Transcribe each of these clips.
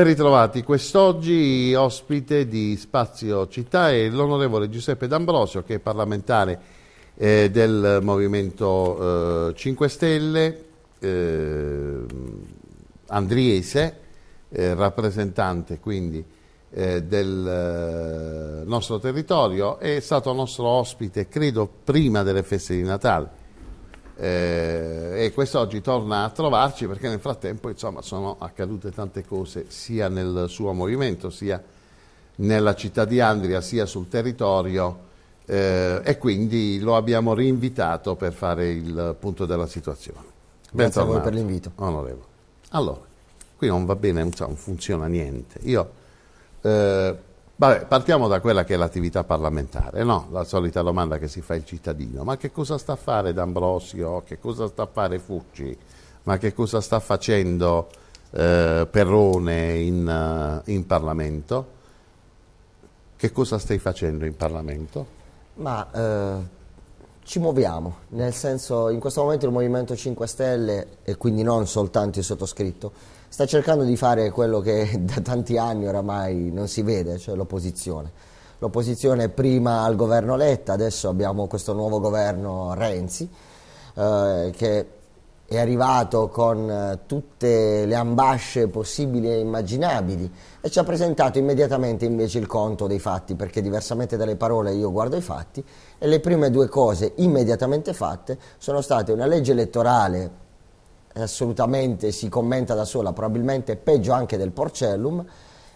Ben ritrovati, quest'oggi ospite di Spazio Città è l'onorevole Giuseppe D'Ambrosio che è parlamentare eh, del Movimento eh, 5 Stelle, eh, andriese, eh, rappresentante quindi eh, del eh, nostro territorio, è stato nostro ospite credo prima delle feste di Natale eh, e quest'oggi torna a trovarci perché nel frattempo insomma, sono accadute tante cose sia nel suo movimento, sia nella città di Andria, sia sul territorio eh, e quindi lo abbiamo rinvitato per fare il punto della situazione. Bentornato, Grazie a voi per l'invito. Onorevole. Allora, qui non va bene, non funziona niente. Io... Eh, Vabbè, partiamo da quella che è l'attività parlamentare, no? La solita domanda che si fa il cittadino, ma che cosa sta a fare D'Ambrosio, che cosa sta a fare Fucci, ma che cosa sta facendo eh, Perrone in, eh, in Parlamento? Che cosa stai facendo in Parlamento? Ma eh, ci muoviamo, nel senso in questo momento il Movimento 5 Stelle, e quindi non soltanto il sottoscritto, sta cercando di fare quello che da tanti anni oramai non si vede, cioè l'opposizione. L'opposizione prima al governo Letta, adesso abbiamo questo nuovo governo Renzi, eh, che è arrivato con eh, tutte le ambasce possibili e immaginabili e ci ha presentato immediatamente invece il conto dei fatti, perché diversamente dalle parole io guardo i fatti e le prime due cose immediatamente fatte sono state una legge elettorale assolutamente si commenta da sola, probabilmente peggio anche del Porcellum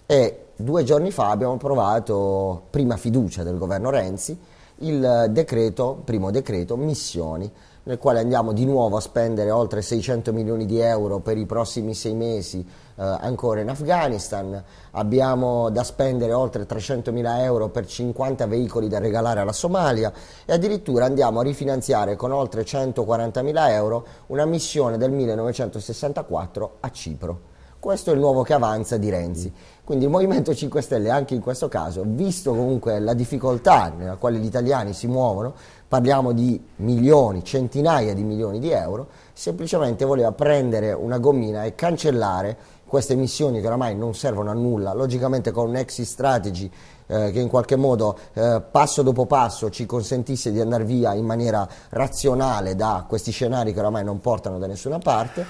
e due giorni fa abbiamo approvato, prima fiducia del governo Renzi, il decreto, primo decreto missioni nel quale andiamo di nuovo a spendere oltre 600 milioni di euro per i prossimi sei mesi eh, ancora in Afghanistan, abbiamo da spendere oltre 300 mila euro per 50 veicoli da regalare alla Somalia e addirittura andiamo a rifinanziare con oltre 140 mila euro una missione del 1964 a Cipro. Questo è il nuovo che avanza di Renzi. Quindi il Movimento 5 Stelle, anche in questo caso, visto comunque la difficoltà nella quale gli italiani si muovono, parliamo di milioni, centinaia di milioni di euro, semplicemente voleva prendere una gommina e cancellare queste missioni che oramai non servono a nulla, logicamente con un exit strategy eh, che in qualche modo eh, passo dopo passo ci consentisse di andare via in maniera razionale da questi scenari che oramai non portano da nessuna parte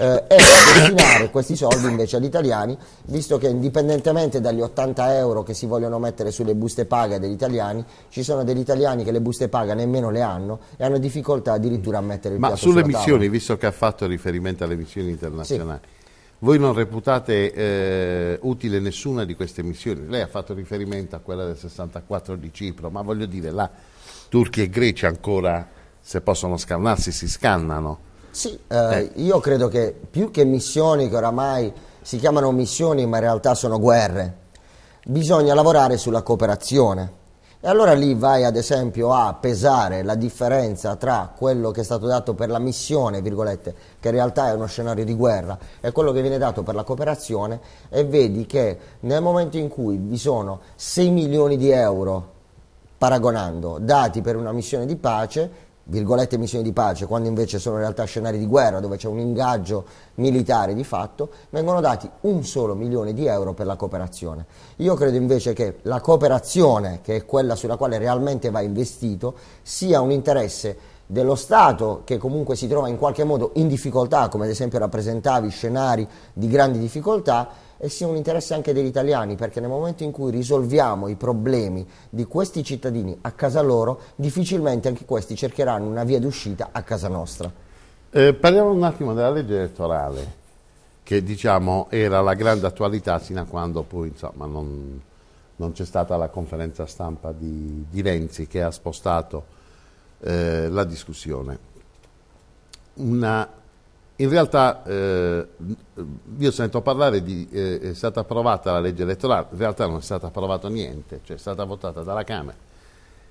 eh, e destinare questi soldi invece agli italiani, visto che indipendentemente dagli 80 euro che si vogliono mettere sulle buste paga degli italiani, ci sono degli italiani che le buste paga nemmeno le hanno e hanno difficoltà addirittura a mettere il Ma piatto sulle missioni, visto che ha fatto riferimento alle missioni internazionali, sì. Voi non reputate eh, utile nessuna di queste missioni. Lei ha fatto riferimento a quella del 64 di Cipro, ma voglio dire, là Turchia e Grecia ancora, se possono scannarsi, si scannano. Sì. Eh, io credo che più che missioni, che oramai si chiamano missioni ma in realtà sono guerre, bisogna lavorare sulla cooperazione. E allora lì vai ad esempio a pesare la differenza tra quello che è stato dato per la missione, virgolette, che in realtà è uno scenario di guerra, e quello che viene dato per la cooperazione e vedi che nel momento in cui vi sono 6 milioni di euro paragonando dati per una missione di pace, virgolette missioni di pace, quando invece sono in realtà scenari di guerra dove c'è un ingaggio militare di fatto, vengono dati un solo milione di euro per la cooperazione. Io credo invece che la cooperazione, che è quella sulla quale realmente va investito, sia un interesse dello Stato che comunque si trova in qualche modo in difficoltà, come ad esempio rappresentavi scenari di grandi difficoltà, e sia un interesse anche degli italiani, perché nel momento in cui risolviamo i problemi di questi cittadini a casa loro, difficilmente anche questi cercheranno una via d'uscita a casa nostra. Eh, parliamo un attimo della legge elettorale, che diciamo era la grande attualità sino a quando poi insomma, non, non c'è stata la conferenza stampa di, di Renzi che ha spostato eh, la discussione. Una in realtà eh, io sento parlare di eh, è stata approvata la legge elettorale, in realtà non è stato approvato niente, cioè è stata votata dalla Camera,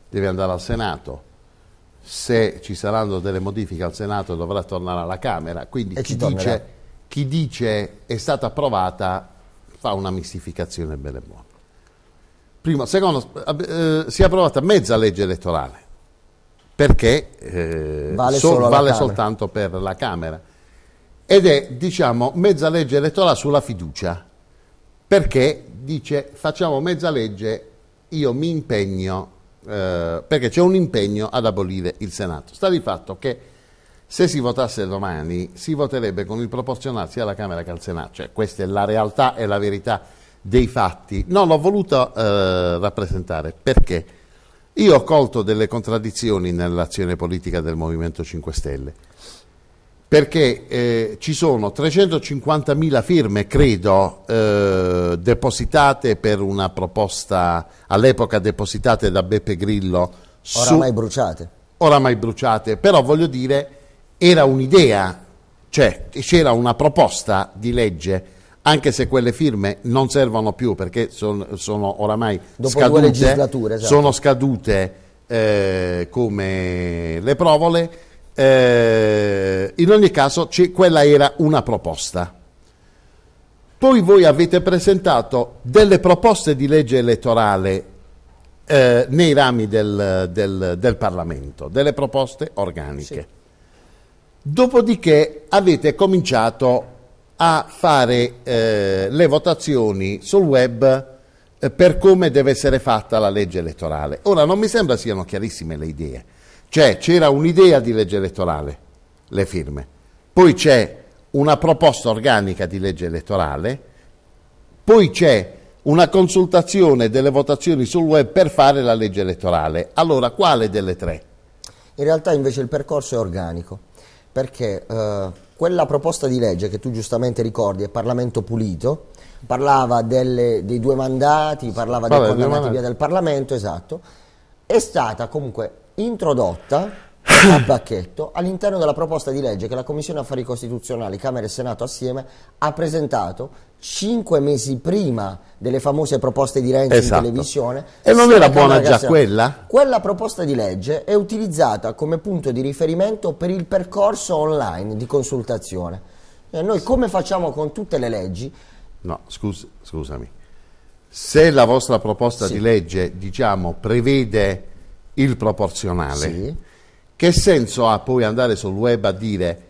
deve andare al Senato, se ci saranno delle modifiche al Senato dovrà tornare alla Camera, quindi chi dice, chi dice, è stata approvata fa una mistificazione bella e buona. Primo, secondo, eh, si è approvata mezza legge elettorale, perché eh, vale, so, vale soltanto per la Camera ed è, diciamo, mezza legge elettorale sulla fiducia, perché dice facciamo mezza legge, io mi impegno, eh, perché c'è un impegno ad abolire il Senato. Sta di fatto che se si votasse domani si voterebbe con il proporzionale sia alla Camera che al Senato, cioè questa è la realtà e la verità dei fatti. Non l'ho voluto eh, rappresentare perché io ho colto delle contraddizioni nell'azione politica del Movimento 5 Stelle perché eh, ci sono 350.000 firme, credo, eh, depositate per una proposta, all'epoca depositate da Beppe Grillo. Su, oramai bruciate. Oramai bruciate, però voglio dire, era un'idea, cioè c'era una proposta di legge, anche se quelle firme non servono più perché son, sono oramai Dopo scadute, esatto. sono scadute eh, come le provole eh, in ogni caso, c- quella era una proposta. Poi voi avete presentato delle proposte di legge elettorale eh, nei rami del, del, del, Parlamento, delle proposte organiche. Sì. Dopodiché avete cominciato a fare eh, le votazioni sul web eh, per come deve essere fatta la legge elettorale. Ora non mi sembra siano chiarissime le idee cioè c'era un'idea di legge elettorale, le firme, poi c'è una proposta organica di legge elettorale, poi c'è una consultazione delle votazioni sul web per fare la legge elettorale. Allora, quale delle tre? In realtà invece il percorso è organico, perché eh, quella proposta di legge che tu giustamente ricordi è Parlamento pulito, parlava delle, dei due mandati, parlava Vabbè, dei condannati via dal Parlamento, esatto, è stata comunque introdotta a pacchetto all'interno della proposta di legge che la Commissione Affari Costituzionali, Camera e Senato assieme ha presentato cinque mesi prima delle famose proposte di Renzi esatto. in televisione. E non era buona già quella? Quella proposta di legge è utilizzata come punto di riferimento per il percorso online di consultazione. E eh, noi come facciamo con tutte le leggi? No, scus scusami. Se la vostra proposta sì. di legge, diciamo, prevede il proporzionale. Sì. Che senso ha poi andare sul web a dire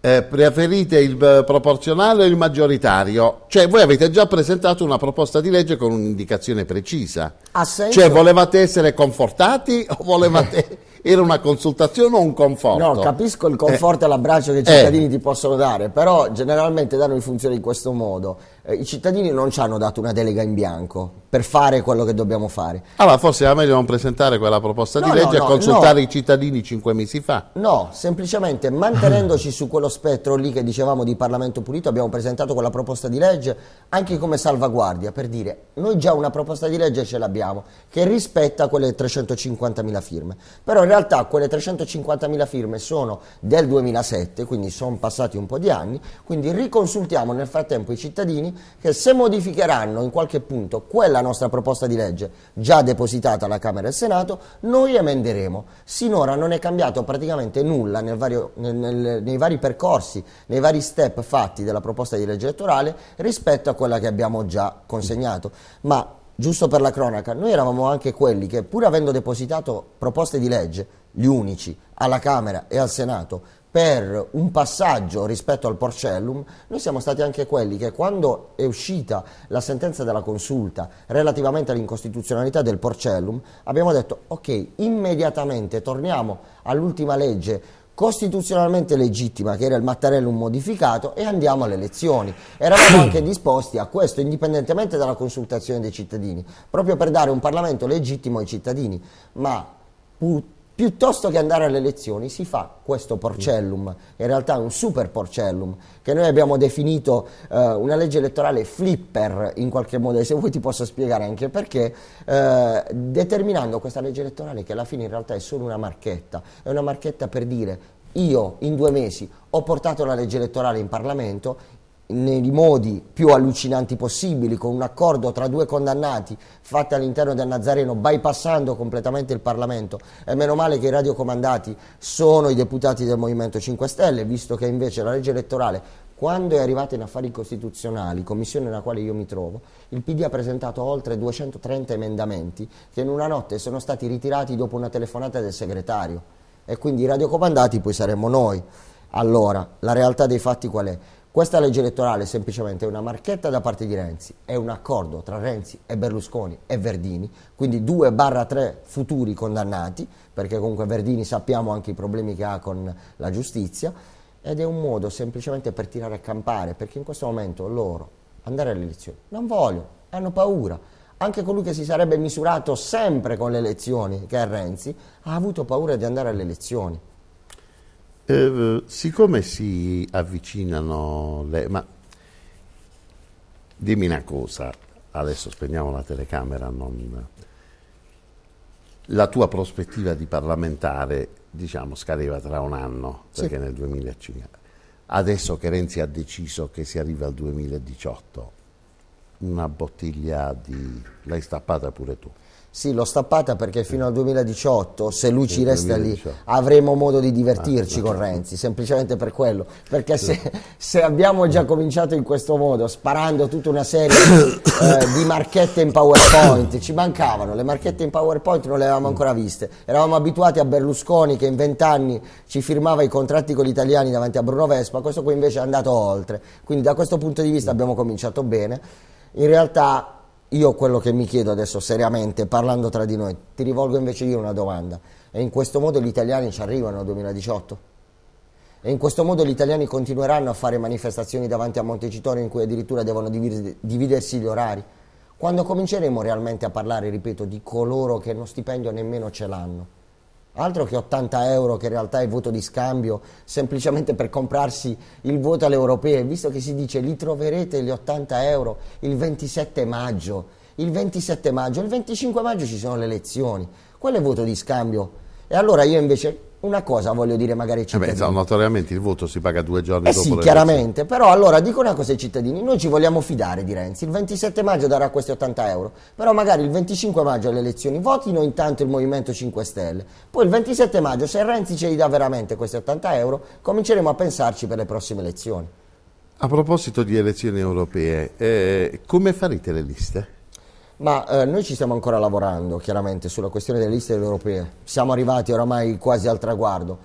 eh, preferite il eh, proporzionale o il maggioritario? Cioè voi avete già presentato una proposta di legge con un'indicazione precisa. Ha senso? Cioè volevate essere confortati o volevate... era una consultazione o un conforto? No, capisco il eh. conforto eh, e l'abbraccio che i eh. cittadini eh. ti possono dare, però generalmente danno in funzione in questo modo eh, i cittadini non ci hanno dato una delega in bianco per fare quello che dobbiamo fare. Allora ah, forse era meglio non presentare quella proposta no, di legge no, no, e consultare i cittadini cinque mesi fa. No, semplicemente mantenendoci su quello spettro lì che dicevamo di Parlamento pulito abbiamo presentato quella proposta di legge anche come salvaguardia per dire noi già una proposta di legge ce l'abbiamo che rispetta quelle 350.000 firme. Però in realtà quelle 350.000 firme sono del 2007, quindi sono passati un po' di anni, quindi riconsultiamo nel frattempo i cittadini che se modificheranno in qualche punto quella nostra proposta di legge già depositata alla Camera e al Senato, noi emenderemo. Sinora non è cambiato praticamente nulla vario, nel, nel, nei vari percorsi, nei vari step fatti della proposta di legge elettorale rispetto a quella che abbiamo già consegnato. Ma giusto per la cronaca, noi eravamo anche quelli che pur avendo depositato proposte di legge, gli unici, alla Camera e al Senato, per un passaggio rispetto al Porcellum, noi siamo stati anche quelli che quando è uscita la sentenza della consulta relativamente all'incostituzionalità del Porcellum, abbiamo detto ok, immediatamente torniamo all'ultima legge costituzionalmente legittima che era il Mattarellum modificato e andiamo alle elezioni. Eravamo anche disposti a questo indipendentemente dalla consultazione dei cittadini, proprio per dare un Parlamento legittimo ai cittadini, ma put- Piuttosto che andare alle elezioni si fa questo porcellum, in realtà un super porcellum, che noi abbiamo definito eh, una legge elettorale flipper in qualche modo, e se vuoi ti posso spiegare anche perché, eh, determinando questa legge elettorale che alla fine in realtà è solo una marchetta, è una marchetta per dire io in due mesi ho portato la legge elettorale in Parlamento, nei modi più allucinanti possibili, con un accordo tra due condannati fatto all'interno del Nazareno, bypassando completamente il Parlamento. E meno male che i radiocomandati sono i deputati del Movimento 5 Stelle, visto che invece la legge elettorale, quando è arrivata in affari costituzionali, commissione nella quale io mi trovo, il PD ha presentato oltre 230 emendamenti che in una notte sono stati ritirati dopo una telefonata del segretario. E quindi i radiocomandati poi saremmo noi. Allora, la realtà dei fatti qual è? Questa legge elettorale semplicemente è una marchetta da parte di Renzi, è un accordo tra Renzi e Berlusconi e Verdini, quindi 2-3 futuri condannati, perché comunque Verdini sappiamo anche i problemi che ha con la giustizia, ed è un modo semplicemente per tirare a campare, perché in questo momento loro andare alle elezioni non vogliono, hanno paura. Anche colui che si sarebbe misurato sempre con le elezioni, che è Renzi, ha avuto paura di andare alle elezioni. Eh, siccome si avvicinano le... Ma dimmi una cosa, adesso spegniamo la telecamera, non... la tua prospettiva di parlamentare diciamo, scadeva tra un anno, perché sì. nel 2005. Adesso che Renzi ha deciso che si arriva al 2018, una bottiglia di... l'hai stappata pure tu. Sì, l'ho stappata perché fino al 2018, se lui ci resta lì, avremo modo di ah, divertirci con Renzi, semplicemente per quello. Perché se, se, abbiamo già mm. cominciato in questo modo, sparando tutta una serie eh, di marchette in PowerPoint, ci mancavano, le marchette in PowerPoint non le avevamo ancora viste. Eravamo abituati a Berlusconi che in vent'anni ci firmava i contratti con gli italiani davanti a Bruno Vespa, questo qui invece è andato oltre. Quindi da questo punto di vista abbiamo cominciato bene. In realtà io quello che mi chiedo adesso seriamente, parlando tra di noi, ti rivolgo invece io una domanda. E in questo modo gli italiani ci arrivano al 2018? E in questo modo gli italiani continueranno a fare manifestazioni davanti a Montecitorio in cui addirittura devono dividersi gli orari? Quando cominceremo realmente a parlare, ripeto, di coloro che uno stipendio nemmeno ce l'hanno? Altro che 80 euro che in realtà è voto di scambio semplicemente per comprarsi il voto alle europee, visto che si dice li troverete gli 80 euro il 27 maggio. Il 27 maggio, il 25 maggio ci sono le elezioni, quello è voto di scambio. E allora io invece una cosa voglio dire magari ai eh cittadini. beh, notoriamente il voto si paga due giorni eh dopo. Sì, chiaramente, elezioni. però allora dico una cosa ai cittadini, noi ci vogliamo fidare di Renzi, il 27 maggio darà questi 80 euro, però magari il 25 maggio alle elezioni votino intanto il Movimento 5 Stelle, poi il 27 maggio se Renzi ce li dà veramente questi 80 euro cominceremo a pensarci per le prossime elezioni. A proposito di elezioni europee, eh, come farete le liste? Ma eh, noi ci stiamo ancora lavorando chiaramente sulla questione delle liste europee, siamo arrivati oramai quasi al traguardo.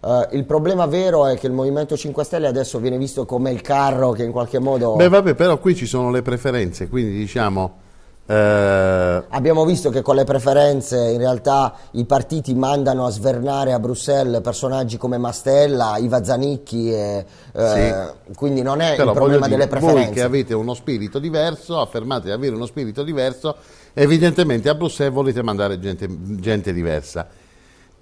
Eh, il problema vero è che il Movimento 5 Stelle adesso viene visto come il carro che in qualche modo... Beh vabbè, però qui ci sono le preferenze, quindi diciamo eh... Abbiamo visto che con le preferenze in realtà i partiti mandano a svernare a Bruxelles personaggi come Mastella, Iva Zanicchi, e, eh, sì. quindi non è Però il problema dire, delle preferenze. Voi che avete uno spirito diverso, affermate di avere uno spirito diverso, evidentemente a Bruxelles volete mandare gente, gente diversa.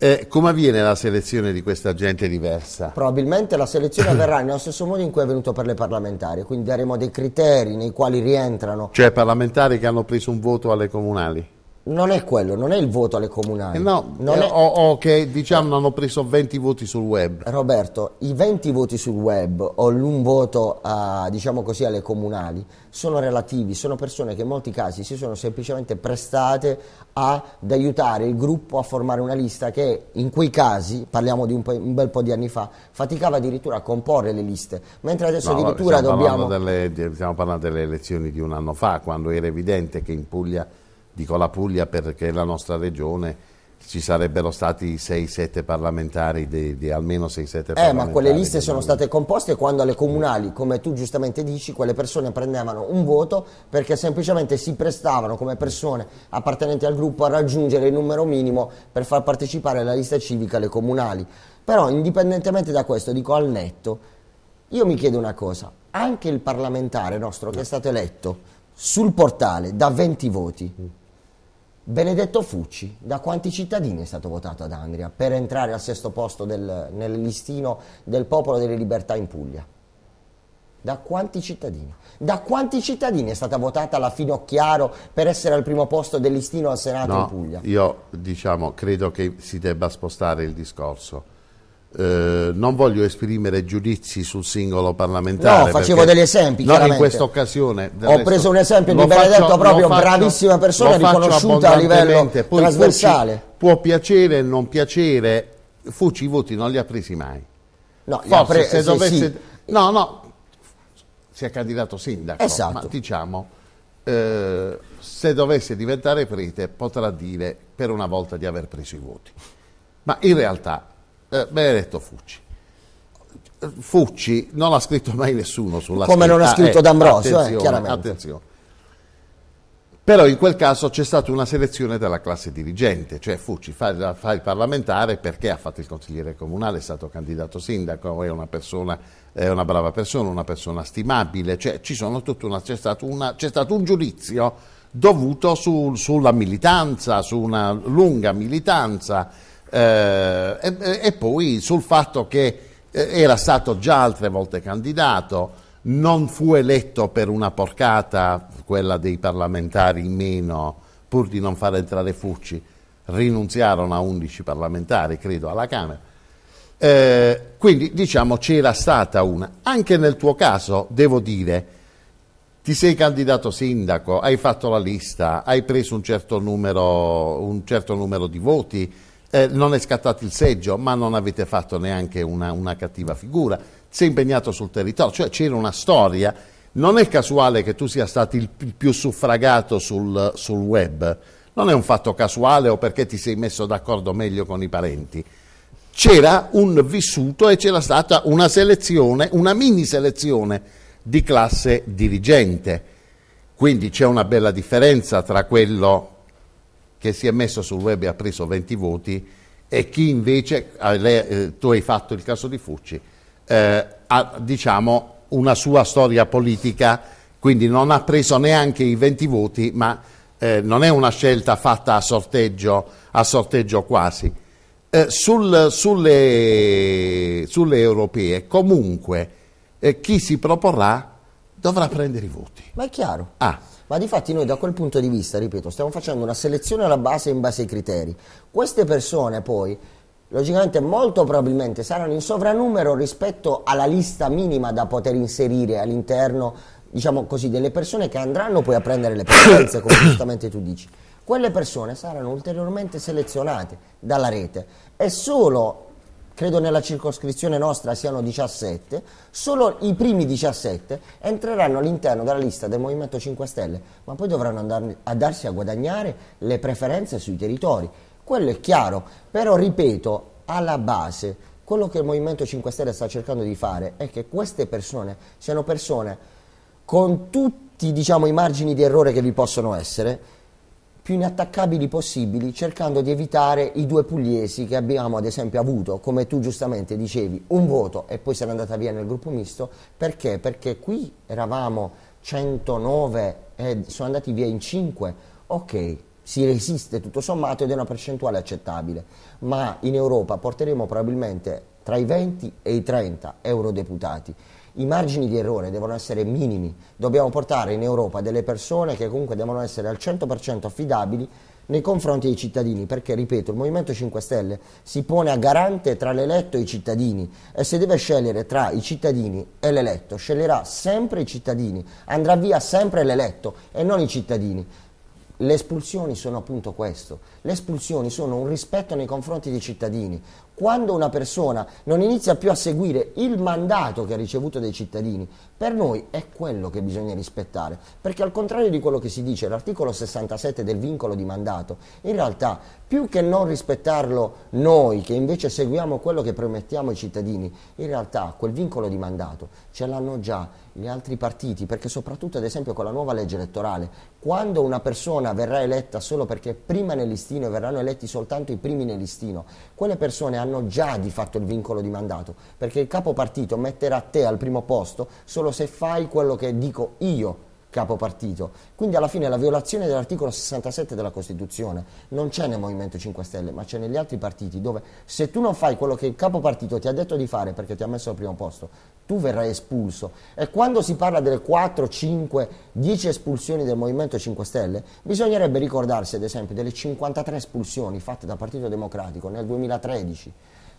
Eh, come avviene la selezione di questa gente diversa? Probabilmente la selezione avverrà nello stesso modo in cui è venuto per le parlamentari, quindi daremo dei criteri nei quali rientrano. Cioè parlamentari che hanno preso un voto alle comunali? non è quello, non è il voto alle comunali. Eh no, non eh, è... o, o, che diciamo hanno preso 20 voti sul web. Roberto, i 20 voti sul web o l'un voto a, diciamo così, alle comunali sono relativi, sono persone che in molti casi si sono semplicemente prestate ad aiutare il gruppo a formare una lista che in quei casi, parliamo di un, un bel po' di anni fa, faticava addirittura a comporre le liste, mentre adesso no, addirittura stiamo dobbiamo... Delle, stiamo parlando delle elezioni di un anno fa, quando era evidente che in Puglia dico la Puglia perché la nostra regione, ci sarebbero stati 6-7 parlamentari, di, di almeno 6-7 eh, ma quelle liste sono state composte quando alle comunali, come tu giustamente dici, quelle persone prendevano un voto perché semplicemente si prestavano come persone appartenenti al gruppo a raggiungere il numero minimo per far partecipare alla lista civica alle comunali. Però indipendentemente da questo, dico al netto, io mi chiedo una cosa, anche il parlamentare nostro che è stato eletto sul portale da 20 voti mm. Benedetto Fucci, da quanti cittadini è stato votato ad Andria per entrare al sesto posto del, nel listino del Popolo delle Libertà in Puglia? Da quanti cittadini? Da quanti cittadini è stata votata la Finocchiaro per essere al primo posto del listino al Senato no, in Puglia? Io diciamo, credo che si debba spostare il discorso eh, non voglio esprimere giudizi sul singolo parlamentare. No, facevo degli esempi. No, in questa occasione. Ho preso un esempio di Benedetto, proprio faccio, bravissima persona, riconosciuta a livello Poi trasversale. Fucci, può piacere o non piacere, Fucci i voti non li ha presi mai. No, Forse, pre- se dovesse, sì. no, no, si è candidato sindaco, esatto. ma diciamo, eh, se dovesse diventare prete potrà dire per una volta di aver preso i voti. Ma in realtà eh, Benedetto Fucci. Fucci non ha scritto mai nessuno sulla Come scritta. non ha scritto ah, D'Ambrosio, eh, attenzione, eh, chiaramente. Attenzione. Però in quel caso c'è stata una selezione della classe dirigente, cioè Fucci fa, fa, il parlamentare perché ha fatto il consigliere comunale, è stato candidato sindaco, è una, persona, è una brava persona, una persona stimabile, cioè, una, c'è, stato una, c'è, stato un giudizio dovuto su, sulla militanza, su una lunga militanza, eh, e, e, poi sul fatto che eh, era stato già altre volte candidato, non fu eletto per una porcata, quella dei parlamentari in meno, pur di non far entrare Fucci, rinunziarono a 11 parlamentari, credo, alla Camera. Eh, quindi diciamo c'era stata una. Anche nel tuo caso, devo dire, ti sei candidato sindaco, hai fatto la lista, hai preso un certo numero, un certo numero di voti, eh, non è scattato il seggio, ma non avete fatto neanche una, una cattiva figura. Si è impegnato sul territorio, cioè c'era una storia. Non è casuale che tu sia stato il più suffragato sul, sul web. Non è un fatto casuale o perché ti sei messo d'accordo meglio con i parenti c'era un vissuto e c'era stata una selezione, una mini selezione di classe dirigente. Quindi c'è una bella differenza tra quello che si è messo sul web e ha preso 20 voti e chi invece, ah, eh, tu hai fatto il caso di Fucci, eh, ha diciamo, una sua storia politica, quindi non ha preso neanche i 20 voti, ma eh, non è una scelta fatta a sorteggio, a sorteggio quasi. Eh, sul, sulle, sulle, europee comunque eh, chi si proporrà dovrà prendere i voti. Ma è chiaro. Ah ma di fatti noi da quel punto di vista, ripeto, stiamo facendo una selezione alla base in base ai criteri. Queste persone poi, logicamente molto probabilmente, saranno in sovrannumero rispetto alla lista minima da poter inserire all'interno, diciamo così, delle persone che andranno poi a prendere le presenze, come giustamente tu dici. Quelle persone saranno ulteriormente selezionate dalla rete e solo credo nella circoscrizione nostra siano 17, solo i primi 17 entreranno all'interno della lista del Movimento 5 Stelle, ma poi dovranno andare a darsi a guadagnare le preferenze sui territori. Quello è chiaro, però ripeto, alla base quello che il Movimento 5 Stelle sta cercando di fare è che queste persone siano persone con tutti diciamo, i margini di errore che vi possono essere, più inattaccabili possibili, cercando di evitare i due pugliesi che abbiamo ad esempio avuto, come tu giustamente dicevi, un voto e poi sarà andata via nel gruppo misto, perché? Perché qui eravamo 109 e sono andati via in 5, ok, si resiste tutto sommato ed è una percentuale accettabile, ma in Europa porteremo probabilmente tra i 20 e i 30 eurodeputati i margini di errore devono essere minimi, dobbiamo portare in Europa delle persone che comunque devono essere al 100% affidabili nei confronti dei cittadini, perché ripeto, il Movimento 5 Stelle si pone a garante tra l'eletto e i cittadini e se deve scegliere tra i cittadini e l'eletto, sceglierà sempre i cittadini, andrà via sempre l'eletto e non i cittadini. Le espulsioni sono appunto questo, le espulsioni sono un rispetto nei confronti dei cittadini. Quando una persona non inizia più a seguire il mandato che ha ricevuto dai cittadini, per noi è quello che bisogna rispettare, perché al contrario di quello che si dice, l'articolo 67 del vincolo di mandato, in realtà più che non rispettarlo noi che invece seguiamo quello che promettiamo ai cittadini, in realtà quel vincolo di mandato ce l'hanno già gli altri partiti, perché soprattutto ad esempio con la nuova legge elettorale, quando una persona verrà eletta solo perché prima nell'istituzione listino e verranno eletti soltanto i primi nel listino, quelle persone hanno già di fatto il vincolo di mandato, perché il capo partito metterà te al primo posto solo se fai quello che dico io capopartito. Quindi alla fine la violazione dell'articolo 67 della Costituzione non c'è nel Movimento 5 Stelle, ma c'è negli altri partiti dove se tu non fai quello che il capopartito ti ha detto di fare perché ti ha messo al primo posto, tu verrai espulso. E quando si parla delle 4, 5, 10 espulsioni del Movimento 5 Stelle, bisognerebbe ricordarsi ad esempio delle 53 espulsioni fatte dal Partito Democratico nel 2013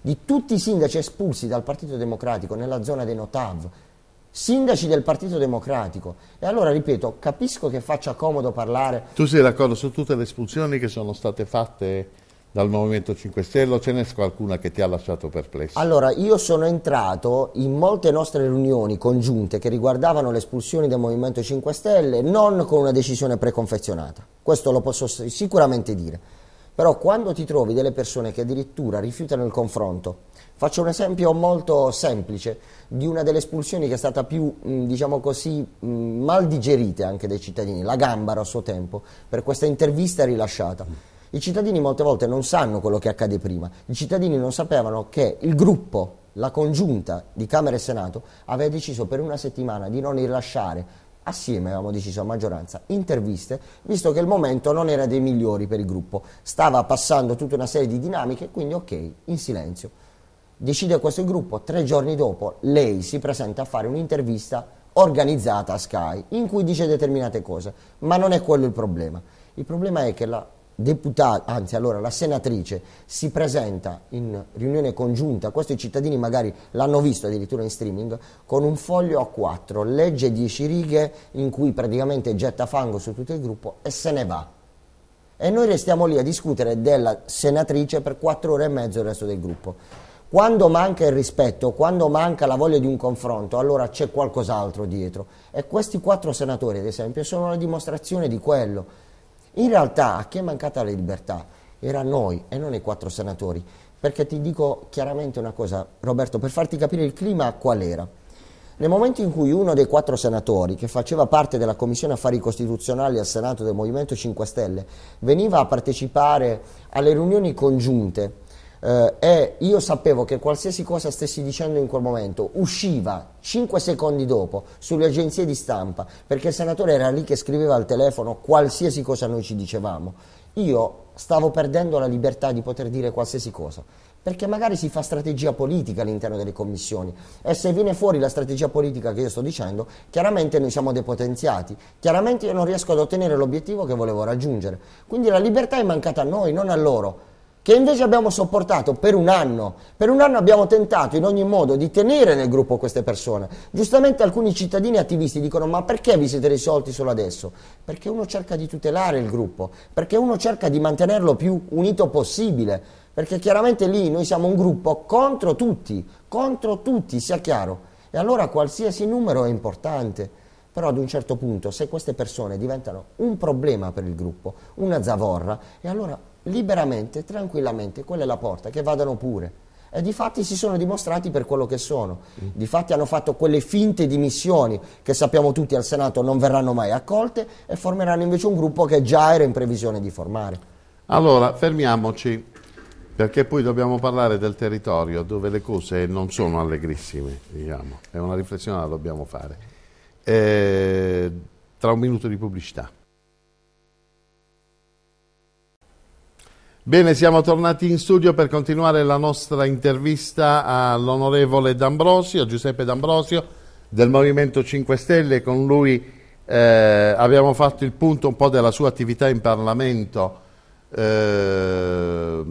di tutti i sindaci espulsi dal Partito Democratico nella zona dei Notav sindaci del Partito Democratico. E allora, ripeto, capisco che faccia comodo parlare. Tu sei d'accordo su tutte le espulsioni che sono state fatte dal Movimento 5 Stelle o ce n'è qualcuna che ti ha lasciato perplesso? Allora, io sono entrato in molte nostre riunioni congiunte che riguardavano le espulsioni del Movimento 5 Stelle non con una decisione preconfezionata, questo lo posso sicuramente dire. Però quando ti trovi delle persone che addirittura rifiutano il confronto, Faccio un esempio molto semplice di una delle espulsioni che è stata più, diciamo così, mal digerita anche dai cittadini, la Gambara a suo tempo, per questa intervista rilasciata. I cittadini molte volte non sanno quello che accade prima, i cittadini non sapevano che il gruppo, la congiunta di Camera e Senato, aveva deciso per una settimana di non rilasciare, assieme avevamo deciso a maggioranza, interviste, visto che il momento non era dei migliori per il gruppo, stava passando tutta una serie di dinamiche, quindi ok, in silenzio decide questo gruppo, tre giorni dopo lei si presenta a fare un'intervista organizzata a Sky in cui dice determinate cose, ma non è quello il problema. Il problema è che la deputata, anzi allora la senatrice si presenta in riunione congiunta, questo i cittadini magari l'hanno visto addirittura in streaming, con un foglio a quattro, legge dieci righe in cui praticamente getta fango su tutto il gruppo e se ne va. E noi restiamo lì a discutere della senatrice per quattro ore e mezzo il resto del gruppo. Quando manca il rispetto, quando manca la voglia di un confronto, allora c'è qualcos'altro dietro. E questi quattro senatori, ad esempio, sono la dimostrazione di quello. In realtà a chi è mancata la libertà era noi e non i quattro senatori. Perché ti dico chiaramente una cosa, Roberto, per farti capire il clima qual era. Nel momento in cui uno dei quattro senatori, che faceva parte della Commissione Affari Costituzionali al Senato del Movimento 5 Stelle, veniva a partecipare alle riunioni congiunte eh, e io sapevo che qualsiasi cosa stessi dicendo in quel momento usciva 5 secondi dopo sulle agenzie di stampa, perché il senatore era lì che scriveva al telefono qualsiasi cosa noi ci dicevamo. Io stavo perdendo la libertà di poter dire qualsiasi cosa perché magari si fa strategia politica all'interno delle commissioni e se viene fuori la strategia politica che io sto dicendo, chiaramente noi siamo depotenziati, chiaramente io non riesco ad ottenere l'obiettivo che volevo raggiungere. Quindi la libertà è mancata a noi, non a loro che invece abbiamo sopportato per un anno. Per un anno abbiamo tentato in ogni modo di tenere nel gruppo queste persone. Giustamente alcuni cittadini attivisti dicono ma perché vi siete risolti solo adesso? Perché uno cerca di tutelare il gruppo, perché uno cerca di mantenerlo più unito possibile, perché chiaramente lì noi siamo un gruppo contro tutti, contro tutti, sia chiaro. E allora qualsiasi numero è importante. Però ad un certo punto, se queste persone diventano un problema per il gruppo, una zavorra, e allora liberamente, tranquillamente, quella è la porta, che vadano pure. E di fatti si sono dimostrati per quello che sono. Mm. Di fatti hanno fatto quelle finte dimissioni che sappiamo tutti al Senato non verranno mai accolte e formeranno invece un gruppo che già era in previsione di formare. Allora, fermiamoci, perché poi dobbiamo parlare del territorio dove le cose non sono allegrissime, diciamo. È una riflessione la dobbiamo fare. Eh, tra un minuto di pubblicità. Bene, siamo tornati in studio per continuare la nostra intervista all'onorevole D'Ambrosio, Giuseppe D'Ambrosio del Movimento 5 Stelle. Con lui eh, abbiamo fatto il punto un po' della sua attività in Parlamento, eh,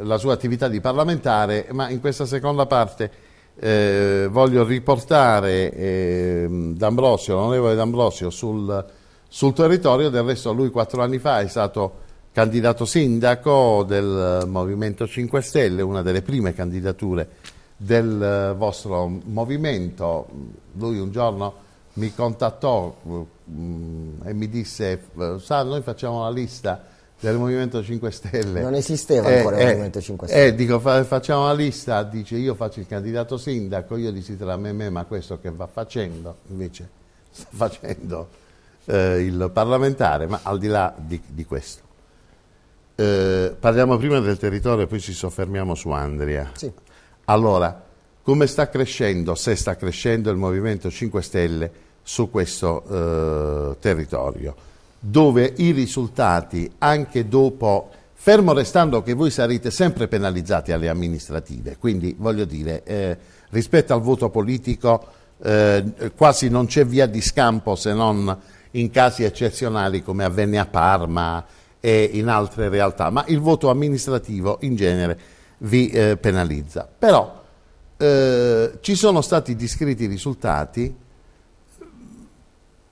la sua attività di parlamentare, ma in questa seconda parte eh, voglio riportare ehm, l'onorevole D'Ambrosio sul, sul territorio. Del resto lui quattro anni fa è stato candidato sindaco del Movimento 5 Stelle, una delle prime candidature del eh, vostro movimento. Lui un giorno mi contattò eh, mm, e mi disse, eh, sa, noi facciamo la lista del Movimento 5 Stelle. Non esisteva eh, ancora il eh, Movimento 5 Stelle. Eh, dico, fa, facciamo la lista, dice io faccio il candidato sindaco, io dissi tra me e me, ma questo che va facendo, invece sta facendo eh, il parlamentare, ma al di là di, di questo. Eh, parliamo prima del territorio e poi ci soffermiamo su Andria. Sì. Allora, come sta crescendo, se sta crescendo il Movimento 5 Stelle su questo eh, territorio, dove i risultati, anche dopo, fermo restando che voi sarete sempre penalizzati alle amministrative, quindi voglio dire, eh, rispetto al voto politico eh, quasi non c'è via di scampo se non in casi eccezionali come avvenne a Parma, e in altre realtà, ma il voto amministrativo in genere vi eh, penalizza. Però eh, ci sono stati discreti risultati,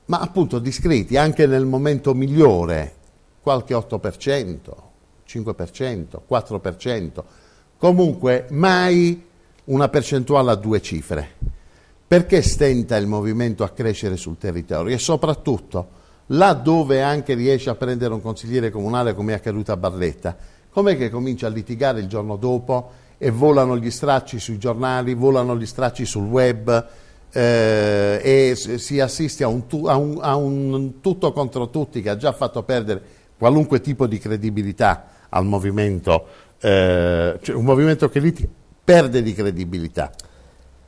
ma appunto discreti anche nel momento migliore, qualche 8%, 5%, 4%, comunque mai una percentuale a due cifre. Perché stenta il movimento a crescere sul territorio e soprattutto laddove anche riesce a prendere un consigliere comunale come è accaduto a Barletta, com'è che comincia a litigare il giorno dopo e volano gli stracci sui giornali, volano gli stracci sul web eh, e si assiste a un, a, un, a un tutto contro tutti che ha già fatto perdere qualunque tipo di credibilità al movimento, eh, cioè un movimento che litiga perde di credibilità.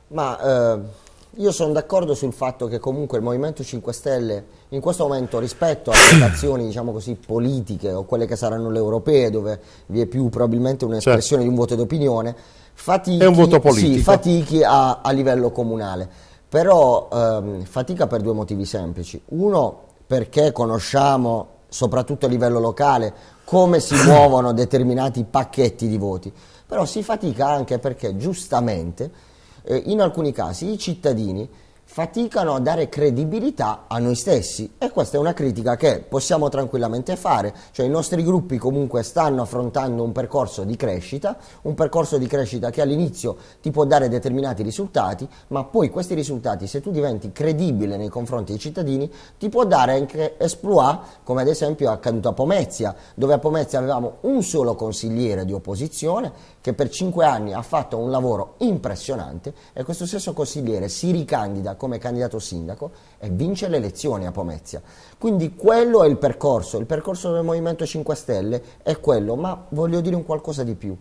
Ma eh io sono d'accordo sul fatto che comunque il Movimento 5 Stelle in questo momento rispetto alle votazioni diciamo così, politiche o quelle che saranno le europee dove vi è più probabilmente un'espressione certo. di un voto d'opinione fatichi, è un voto Sì, fatichi a, a livello comunale però ehm, fatica per due motivi semplici uno perché conosciamo soprattutto a livello locale come si muovono determinati pacchetti di voti però si fatica anche perché giustamente eh, in alcuni casi i cittadini faticano a dare credibilità a noi stessi e questa è una critica che possiamo tranquillamente fare, cioè i nostri gruppi comunque stanno affrontando un percorso di crescita, un percorso di crescita che all'inizio ti può dare determinati risultati, ma poi questi risultati se tu diventi credibile nei confronti dei cittadini ti può dare anche esploit, come ad esempio è accaduto a Pomezia, dove a Pomezia avevamo un solo consigliere di opposizione che per cinque anni ha fatto un lavoro impressionante e questo stesso consigliere si ricandida come candidato sindaco e vince le elezioni a Pomezia. Quindi quello è il percorso, il percorso del Movimento 5 Stelle è quello, ma voglio dire un qualcosa di più.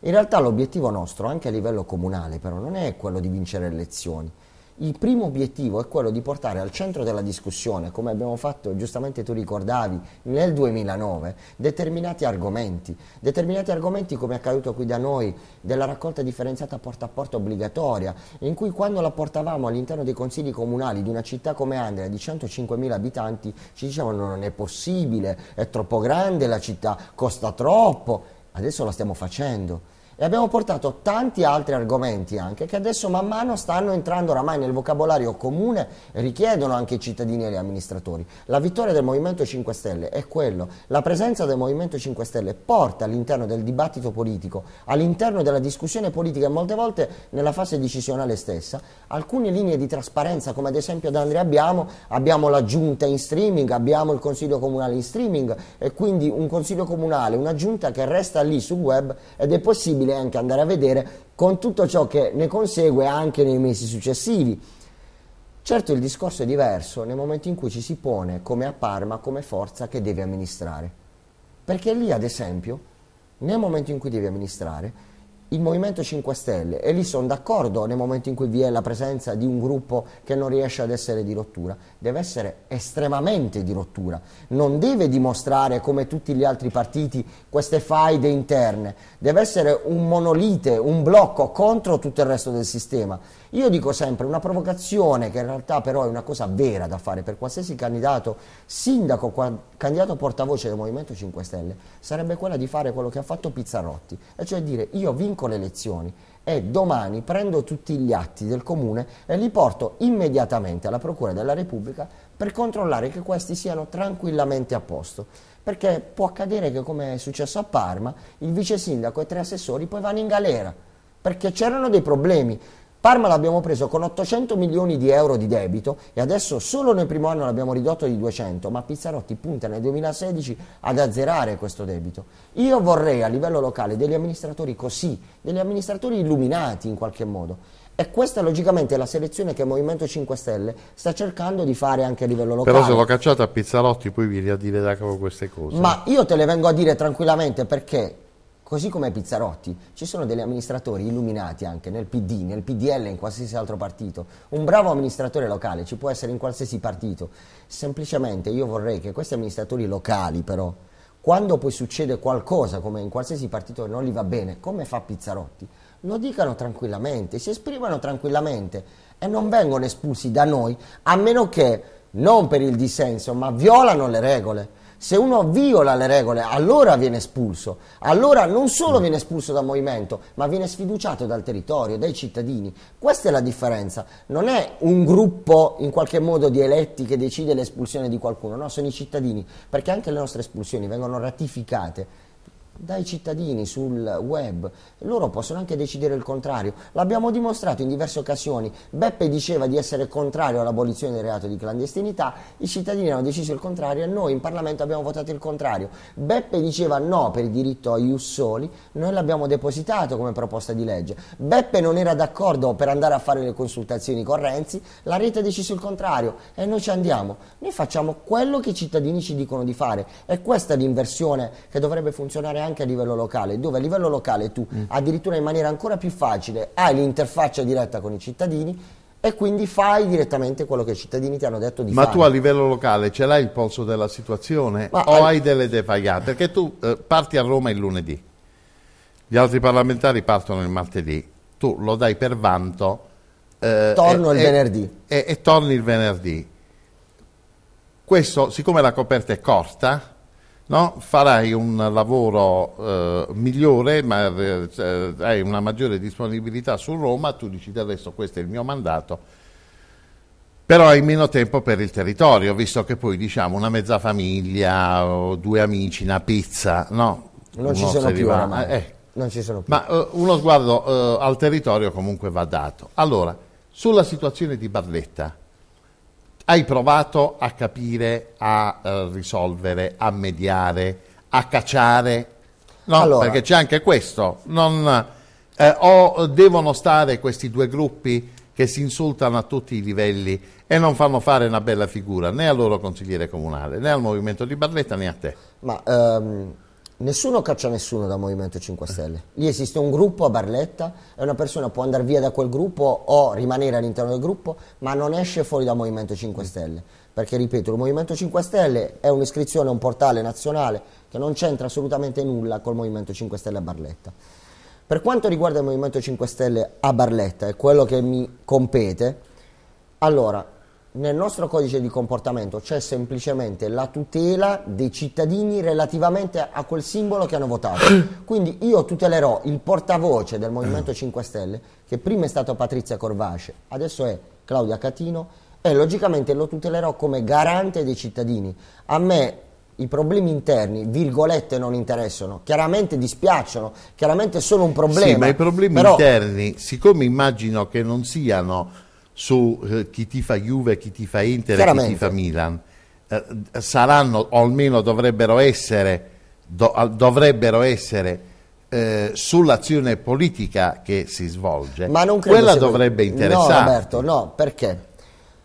In realtà l'obiettivo nostro, anche a livello comunale però, non è quello di vincere le elezioni, il primo obiettivo è quello di portare al centro della discussione, come abbiamo fatto, giustamente tu ricordavi, nel 2009, determinati argomenti. Determinati argomenti, come è accaduto qui da noi, della raccolta differenziata porta a porta obbligatoria, in cui quando la portavamo all'interno dei consigli comunali di una città come Andrea, di 105.000 abitanti, ci dicevano non è possibile, è troppo grande la città, costa troppo. Adesso la stiamo facendo. E abbiamo portato tanti altri argomenti anche che adesso man mano stanno entrando oramai nel vocabolario comune e richiedono anche i cittadini e gli amministratori. La vittoria del Movimento 5 Stelle è quello. La presenza del Movimento 5 Stelle porta all'interno del dibattito politico, all'interno della discussione politica e molte volte nella fase decisionale stessa, alcune linee di trasparenza come ad esempio ad Andrea abbiamo, abbiamo la giunta in streaming, abbiamo il Consiglio Comunale in streaming e quindi un Consiglio Comunale, una giunta che resta lì sul web ed è possibile possibile anche andare a vedere con tutto ciò che ne consegue anche nei mesi successivi. Certo il discorso è diverso nel momento in cui ci si pone come a Parma come forza che deve amministrare. Perché lì, ad esempio, nel momento in cui devi amministrare, il Movimento 5 Stelle e lì sono d'accordo nel momento in cui vi è la presenza di un gruppo che non riesce ad essere di rottura, deve essere estremamente di rottura, non deve dimostrare come tutti gli altri partiti queste faide interne, deve essere un monolite, un blocco contro tutto il resto del sistema io dico sempre una provocazione che in realtà però è una cosa vera da fare per qualsiasi candidato, sindaco, candidato portavoce del Movimento 5 Stelle, sarebbe quella di fare quello che ha fatto Pizzarotti, e cioè dire io vinco le elezioni e domani prendo tutti gli atti del comune e li porto immediatamente alla Procura della Repubblica per controllare che questi siano tranquillamente a posto. Perché può accadere che, come è successo a Parma, il vice sindaco e tre assessori poi vanno in galera perché c'erano dei problemi. Parma l'abbiamo preso con 800 milioni di euro di debito e adesso solo nel primo anno l'abbiamo ridotto di 200, ma Pizzarotti punta nel 2016 ad azzerare questo debito. Io vorrei a livello locale degli amministratori così, degli amministratori illuminati in qualche modo. E questa logicamente è la selezione che il Movimento 5 Stelle sta cercando di fare anche a livello locale. Però se l'ho cacciata a Pizzarotti poi vieni a dire da capo queste cose. Ma io te le vengo a dire tranquillamente perché Così come Pizzarotti, ci sono degli amministratori illuminati anche nel PD, nel PDL, in qualsiasi altro partito. Un bravo amministratore locale ci può essere in qualsiasi partito. Semplicemente io vorrei che questi amministratori locali però, quando poi succede qualcosa, come in qualsiasi partito non gli va bene, come fa Pizzarotti, lo dicano tranquillamente, si esprimano tranquillamente e non vengono espulsi da noi, a meno che, non per il dissenso, ma violano le regole. Se uno viola le regole, allora viene espulso. Allora non solo viene espulso dal movimento, ma viene sfiduciato dal territorio, dai cittadini. Questa è la differenza. Non è un gruppo in qualche modo di eletti che decide l'espulsione di qualcuno, no, sono i cittadini, perché anche le nostre espulsioni vengono ratificate dai cittadini sul web, loro possono anche decidere il contrario. L'abbiamo dimostrato in diverse occasioni. Beppe diceva di essere contrario all'abolizione del reato di clandestinità, i cittadini hanno deciso il contrario e noi in Parlamento abbiamo votato il contrario. Beppe diceva no per il diritto a ius noi l'abbiamo depositato come proposta di legge. Beppe non era d'accordo per andare a fare le consultazioni con Renzi, la rete ha deciso il contrario e noi ci andiamo. Noi facciamo quello che i cittadini ci dicono di fare e questa è l'inversione che dovrebbe funzionare anche a livello locale, dove a livello locale tu mm. addirittura in maniera ancora più facile hai l'interfaccia diretta con i cittadini e quindi fai direttamente quello che i cittadini ti hanno detto di Ma fare. Ma tu a livello locale ce l'hai il polso della situazione Ma o al... hai delle defagliate? Perché tu eh, parti a Roma il lunedì, gli altri parlamentari partono il martedì, tu lo dai per vanto. Eh, Torno e, il e, venerdì. E, e torni il venerdì. Questo, siccome la coperta è corta, no? farai un lavoro eh, migliore, ma eh, eh hai una maggiore disponibilità su Roma, tu decidi adesso questo è il mio mandato, però hai meno tempo per il territorio, visto che poi diciamo una mezza famiglia, o due amici, una pizza, no? Non ci sono più oramai. Eh, eh, non ci sono più. Ma uh, uno sguardo uh, al territorio comunque va dato. Allora, sulla situazione di Barletta, hai provato a capire, a uh, risolvere, a mediare, a cacciare? No, allora, perché c'è anche questo. Non, eh, o devono stare questi due gruppi che si insultano a tutti i livelli e non fanno fare una bella figura né al loro consigliere comunale, né al movimento di Barletta, né a te. Ma ehm, Nessuno caccia nessuno dal Movimento 5 Stelle. Lì esiste un gruppo a Barletta e una persona può andare via da quel gruppo o rimanere all'interno del gruppo, ma non esce fuori dal Movimento 5 mm. Stelle. Perché, ripeto, il Movimento 5 Stelle è un'iscrizione a un portale nazionale che non c'entra assolutamente nulla col Movimento 5 Stelle a Barletta. Per quanto riguarda il Movimento 5 Stelle a Barletta, e quello che mi compete, allora, nel nostro codice di comportamento c'è semplicemente la tutela dei cittadini relativamente a quel simbolo che hanno votato. Quindi io tutelerò il portavoce del Movimento 5 mm. Stelle, che prima è stato Patrizia Corvace, adesso è Claudia Catino, e logicamente lo tutelerò come garante dei cittadini. A me i problemi interni, virgolette, non interessano. Chiaramente dispiacciono, chiaramente sono un problema. Sì, ma i problemi però... interni, siccome immagino che non siano su eh, chi ti fa Juve, chi ti fa Inter e chi ti fa Milan. Eh, saranno, o almeno dovrebbero essere, do, dovrebbero essere eh, sull'azione politica che si svolge. Ma non credo Quella dovrebbe interessare. No, Roberto, no, perché?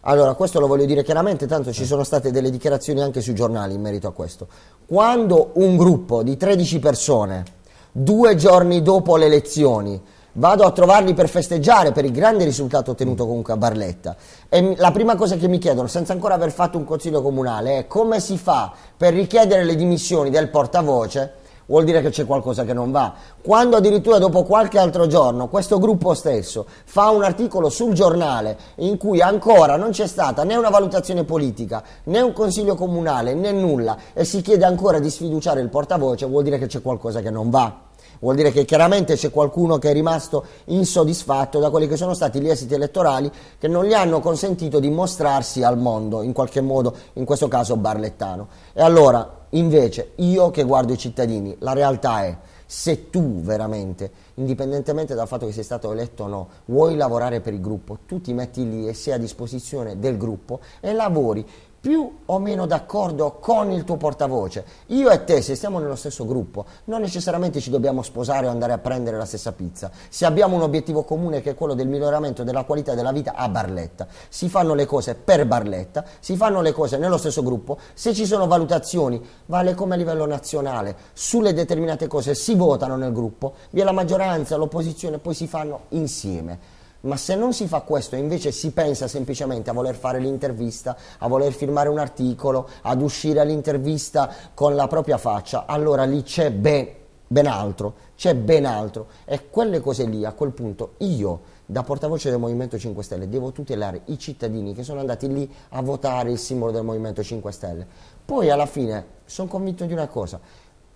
Allora, questo lo voglio dire chiaramente, tanto ci eh. sono state delle dichiarazioni anche sui giornali in merito a questo. Quando un gruppo di 13 persone, due giorni dopo le elezioni, vado a trovarli per festeggiare per il grande risultato ottenuto comunque a Barletta. E la prima cosa che mi chiedono, senza ancora aver fatto un consiglio comunale, è come si fa per richiedere le dimissioni del portavoce vuol dire che c'è qualcosa che non va. Quando addirittura dopo qualche altro giorno questo gruppo stesso fa un articolo sul giornale in cui ancora non c'è stata né una valutazione politica, né un consiglio comunale, né nulla e si chiede ancora di sfiduciare il portavoce, vuol dire che c'è qualcosa che non va. Vuol dire che chiaramente c'è qualcuno che è rimasto insoddisfatto da quelli che sono stati gli esiti elettorali che non gli hanno consentito di mostrarsi al mondo, in qualche modo, in questo caso Barlettano. E allora, invece, io che guardo i cittadini, la realtà è se tu veramente, indipendentemente dal fatto che sei stato eletto o no, vuoi lavorare per il gruppo, tu ti metti lì e sei a disposizione del gruppo e lavori più o meno d'accordo con il tuo portavoce. Io e te, se siamo nello stesso gruppo, non necessariamente ci dobbiamo sposare o andare a prendere la stessa pizza. Se abbiamo un obiettivo comune che è quello del miglioramento della qualità della vita a Barletta, si fanno le cose per Barletta, si fanno le cose nello stesso gruppo. Se ci sono valutazioni, vale come a livello nazionale, sulle determinate cose si votano nel gruppo, vi è la maggioranza, l'opposizione, poi si fanno insieme ma se non si fa questo e invece si pensa semplicemente a voler fare l'intervista, a voler firmare un articolo, ad uscire all'intervista con la propria faccia, allora lì c'è ben, ben altro, c'è ben altro. E quelle cose lì, a quel punto, io da portavoce del Movimento 5 Stelle devo tutelare i cittadini che sono andati lì a votare il simbolo del Movimento 5 Stelle. Poi alla fine sono convinto di una cosa,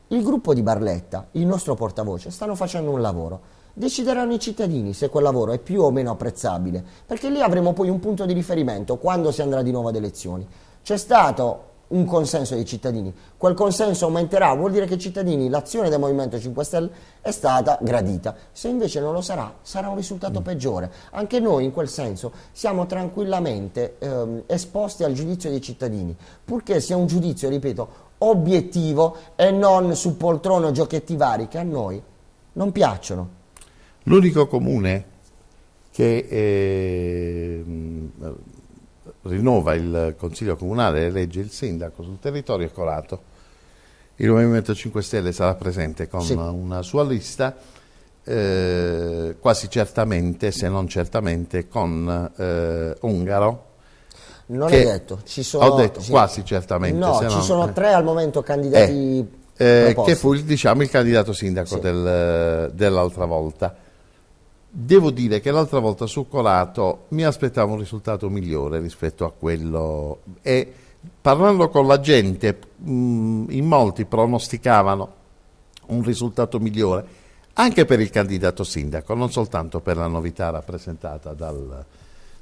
il gruppo di Barletta, il nostro portavoce, stanno facendo un lavoro decideranno i cittadini se quel lavoro è più o meno apprezzabile, perché lì avremo poi un punto di riferimento quando si andrà di nuovo ad elezioni. C'è stato un consenso dei cittadini, quel consenso aumenterà, vuol dire che i cittadini, l'azione del Movimento 5 Stelle è stata gradita, se invece non lo sarà, sarà un risultato mm. peggiore. Anche noi in quel senso siamo tranquillamente ehm, esposti al giudizio dei cittadini, purché sia un giudizio, ripeto, obiettivo e non su poltrono giochetti vari che a noi non piacciono. L'unico comune che eh, rinnova il Consiglio Comunale e elegge il sindaco sul territorio è Corato. Il Movimento 5 Stelle sarà presente con sì. una sua lista, eh, quasi certamente, se non certamente, con eh, Ungaro. Non è detto, ci sono... Ho detto sì. quasi certamente. No, ci non, sono eh, tre al momento candidati... Eh, eh, che fu diciamo, il candidato sindaco sì. del, dell'altra volta. Devo dire che l'altra volta su Colato mi aspettavo un risultato migliore rispetto a quello e parlando con la gente mh, mm, in molti pronosticavano un risultato migliore anche per il candidato sindaco, non soltanto per la novità rappresentata dal,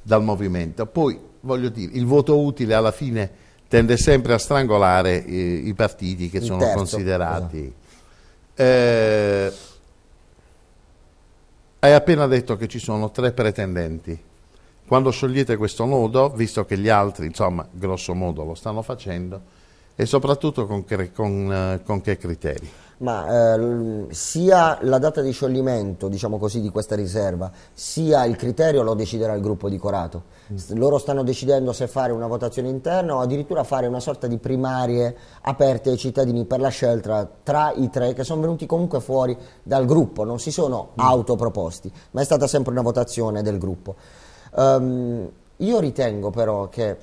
dal movimento. Poi voglio dire, il voto utile alla fine tende sempre a strangolare eh, i partiti che il sono terzo, considerati. Esatto. Eh, hai appena detto che ci sono tre pretendenti. Quando sciogliete questo nodo, visto che gli altri, insomma, grosso modo lo stanno facendo, e soprattutto con che, con, eh, con che criteri? ma eh, sia la data di scioglimento, diciamo così, di questa riserva, sia il criterio lo deciderà il gruppo di Corato. Mm. Loro stanno decidendo se fare una votazione interna o addirittura fare una sorta di primarie aperte ai cittadini per la scelta tra i tre che sono venuti comunque fuori dal gruppo, non si sono mm. autoproposti, ma è stata sempre una votazione del gruppo. Um, io ritengo però che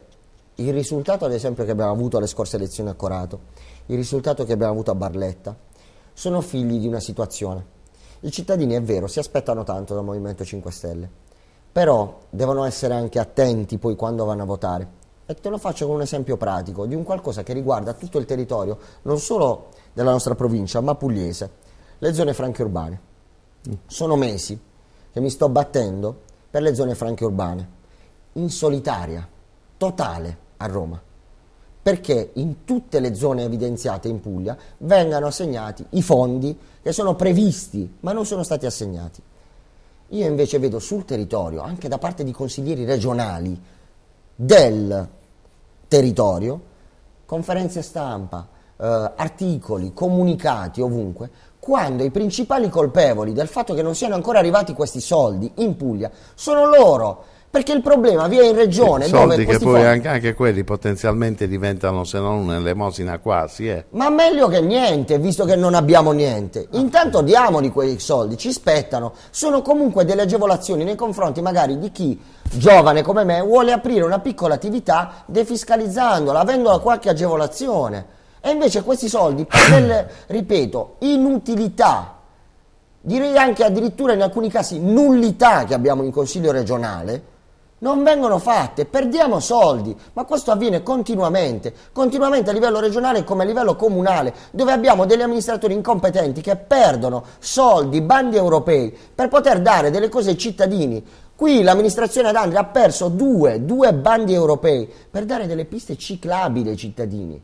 il risultato, ad esempio, che abbiamo avuto alle scorse elezioni a Corato, il risultato che abbiamo avuto a Barletta, sono figli di una situazione. I cittadini, è vero, si aspettano tanto dal Movimento 5 Stelle, però devono essere anche attenti poi quando vanno a votare. E te lo faccio con un esempio pratico di un qualcosa che riguarda tutto il territorio, non solo della nostra provincia, ma pugliese, le zone franche urbane. Mm. Sono mesi che mi sto battendo per le zone franche urbane, in solitaria, totale a Roma perché in tutte le zone evidenziate in Puglia vengano assegnati i fondi che sono previsti ma non sono stati assegnati. Io invece vedo sul territorio, anche da parte di consiglieri regionali del territorio, conferenze stampa, eh, articoli, comunicati ovunque, quando i principali colpevoli del fatto che non siano ancora arrivati questi soldi in Puglia sono loro perché il problema viene in regione I soldi che poi fondi... anche, quelli potenzialmente diventano se non un'elemosina quasi. Eh. Ma meglio che niente, visto che non abbiamo niente. Ah. Intanto diamo di quei soldi, ci spettano. Sono comunque delle agevolazioni nei confronti magari di chi, giovane come me, vuole aprire una piccola attività defiscalizzandola, avendola qualche agevolazione. E invece questi soldi, per delle, ripeto, inutilità, direi anche addirittura in alcuni casi nullità che abbiamo in Consiglio regionale, non vengono fatte, perdiamo soldi, ma questo avviene continuamente, continuamente a livello regionale come a livello comunale, dove abbiamo degli amministratori incompetenti che perdono soldi, bandi europei, per poter dare delle cose ai cittadini. Qui l'amministrazione ad Andria ha perso due, due bandi europei per dare delle piste ciclabili ai cittadini.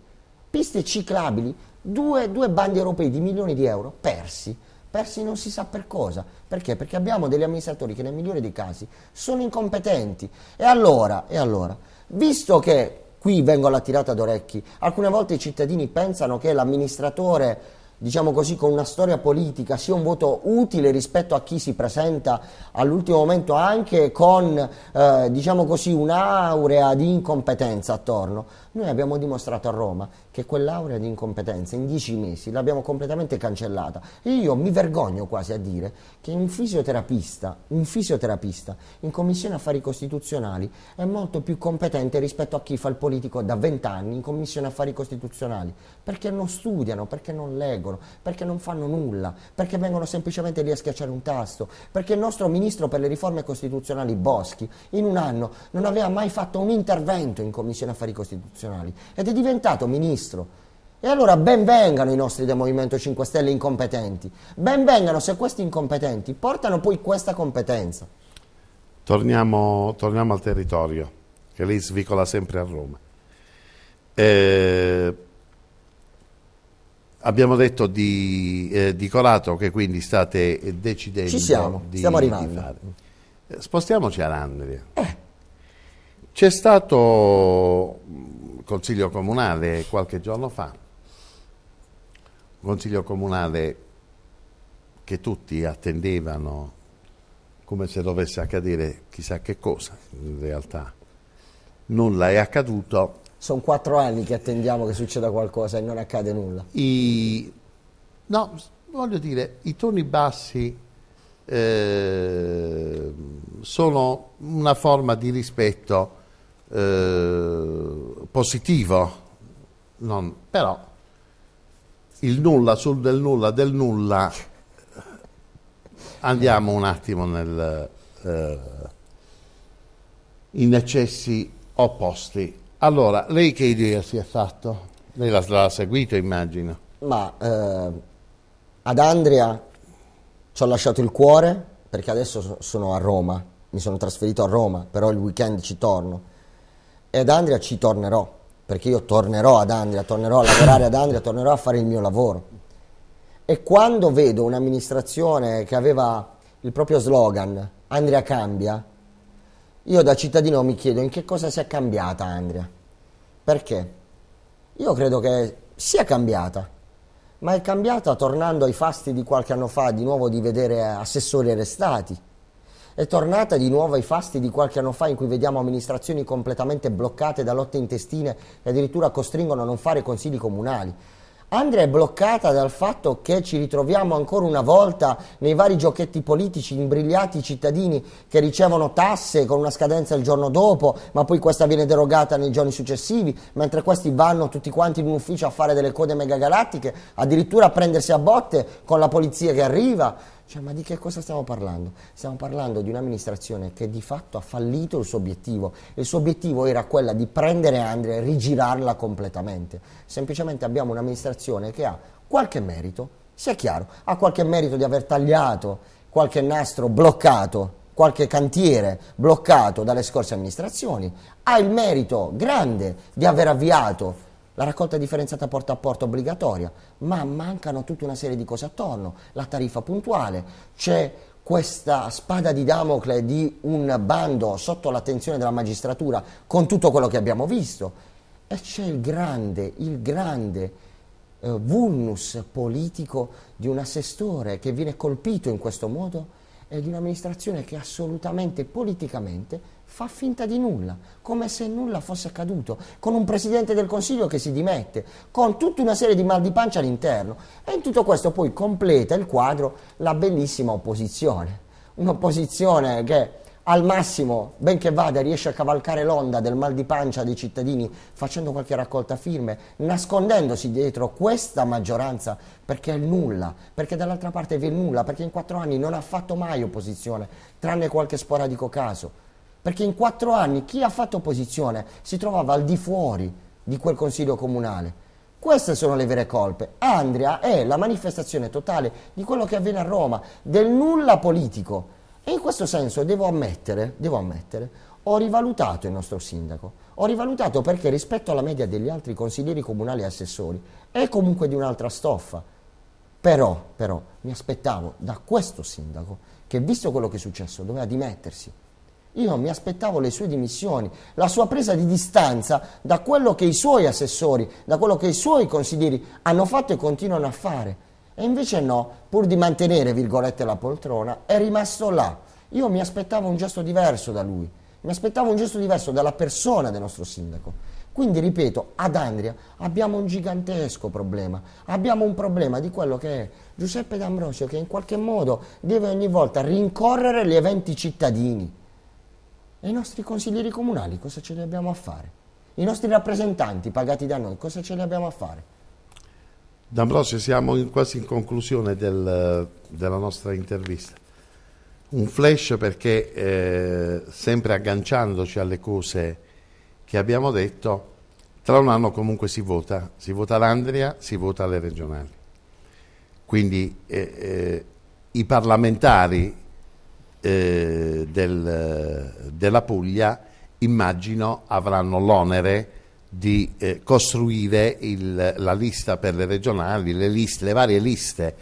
Piste ciclabili, due, due bandi europei di milioni di euro persi persi non si sa per cosa. Perché? Perché abbiamo degli amministratori che nel migliore dei casi sono incompetenti. E allora, e allora visto che qui vengo alla tirata d'orecchi, alcune volte i cittadini pensano che l'amministratore diciamo così, con una storia politica sia un voto utile rispetto a chi si presenta all'ultimo momento anche con eh, diciamo così, un'aurea di incompetenza attorno. Noi abbiamo dimostrato a Roma che quell'aurea di incompetenza in dieci mesi l'abbiamo completamente cancellata. E io mi vergogno quasi a dire che un fisioterapista, un fisioterapista in commissione affari costituzionali è molto più competente rispetto a chi fa il politico da vent'anni in commissione affari costituzionali. Perché non studiano, perché non leggono, perché non fanno nulla, perché vengono semplicemente lì a schiacciare un tasto. Perché il nostro ministro per le riforme costituzionali, Boschi, in un anno non aveva mai fatto un intervento in commissione affari costituzionali istituzionali ed è diventato ministro. E allora ben vengano i nostri del Movimento 5 Stelle incompetenti, ben vengano se questi incompetenti portano poi questa competenza. Torniamo, torniamo al territorio, che lì svicola sempre a Roma. Eh, abbiamo detto di, eh, di, Corato che quindi state decidendo Ci siamo, di, stiamo arrivando. Eh, spostiamoci a Randria. Eh. C'è stato Consiglio Comunale qualche giorno fa, un Consiglio Comunale che tutti attendevano come se dovesse accadere chissà che cosa, in realtà nulla è accaduto. Sono quattro anni che attendiamo che succeda qualcosa e non accade nulla. I, no, voglio dire, i toni bassi eh, sono una forma di rispetto eh, positivo, non, però il nulla sul del nulla del nulla eh, andiamo un attimo nel, eh, in eccessi opposti. Allora, lei che idea si è fatto? Lei l'ha, l'ha seguito, immagino. Ma eh, ad Andrea ci ho lasciato il cuore perché adesso sono a Roma, mi sono trasferito a Roma, però il weekend ci torno e ad Andria ci tornerò, perché io tornerò ad Andria, tornerò a lavorare ad Andria, tornerò a fare il mio lavoro. E quando vedo un'amministrazione che aveva il proprio slogan, Andria cambia, io da cittadino mi chiedo in che cosa sia cambiata Andria. Perché? Io credo che sia cambiata, ma è cambiata tornando ai fasti di qualche anno fa di nuovo di vedere assessori arrestati è tornata di nuovo ai fasti di qualche anno fa in cui vediamo amministrazioni completamente bloccate da lotte intestine che addirittura costringono a non fare consigli comunali. Andrea è bloccata dal fatto che ci ritroviamo ancora una volta nei vari giochetti politici imbrigliati cittadini che ricevono tasse con una scadenza il giorno dopo, ma poi questa viene derogata nei giorni successivi, mentre questi vanno tutti quanti in un ufficio a fare delle code megagalattiche, addirittura a prendersi a botte con la polizia che arriva. Cioè, ma di che cosa stiamo parlando? Stiamo parlando di un'amministrazione che di fatto ha fallito il suo obiettivo. Il suo obiettivo era quello di prendere Andrea e rigirarla completamente. Semplicemente abbiamo un'amministrazione che ha qualche merito, sia chiaro, ha qualche merito di aver tagliato qualche nastro bloccato qualche cantiere bloccato dalle scorse amministrazioni, ha il merito grande di aver avviato la raccolta differenziata porta a porta obbligatoria, ma mancano tutta una serie di cose attorno, la tariffa puntuale, c'è questa spada di Damocle di un bando sotto l'attenzione della magistratura con tutto quello che abbiamo visto e c'è il grande, il grande eh, vulnus politico di un assessore che viene colpito in questo modo e di un'amministrazione che assolutamente politicamente fa finta di nulla, come se nulla fosse accaduto, con un Presidente del Consiglio che si dimette, con tutta una serie di mal di pancia all'interno. E in tutto questo poi completa il quadro la bellissima opposizione, un'opposizione che al massimo, benché vada, riesce a cavalcare l'onda del mal di pancia dei cittadini facendo qualche raccolta firme, nascondendosi dietro questa maggioranza perché è nulla, perché dall'altra parte vi è nulla, perché in quattro anni non ha fatto mai opposizione, tranne qualche sporadico caso perché in quattro anni chi ha fatto opposizione si trovava al di fuori di quel consiglio comunale. Queste sono le vere colpe. Andria è la manifestazione totale di quello che avviene a Roma, del nulla politico. E in questo senso devo ammettere, devo ammettere, ho rivalutato il nostro sindaco. Ho rivalutato perché rispetto alla media degli altri consiglieri comunali e assessori è comunque di un'altra stoffa. Però, però, mi aspettavo da questo sindaco che, visto quello che è successo, doveva dimettersi. Io mi aspettavo le sue dimissioni, la sua presa di distanza da quello che i suoi assessori, da quello che i suoi consiglieri hanno fatto e continuano a fare. E invece no, pur di mantenere, virgolette, la poltrona, è rimasto là. Io mi aspettavo un gesto diverso da lui, mi aspettavo un gesto diverso dalla persona del nostro sindaco. Quindi, ripeto, ad Andria abbiamo un gigantesco problema, abbiamo un problema di quello che è Giuseppe D'Ambrosio che in qualche modo deve ogni volta rincorrere gli eventi cittadini. E i nostri consiglieri comunali cosa ce li abbiamo a fare? I nostri rappresentanti pagati da noi cosa ce li abbiamo a fare? D'Ambrosio, siamo in, quasi in conclusione del, della nostra intervista. Un flash perché, eh, sempre agganciandoci alle cose che abbiamo detto, tra un anno comunque si vota, si vota l'Andria, si vota le regionali. Quindi eh, eh, i parlamentari eh, del, della Puglia immagino avranno l'onere di eh, costruire il, la lista per le regionali, le, liste, le varie liste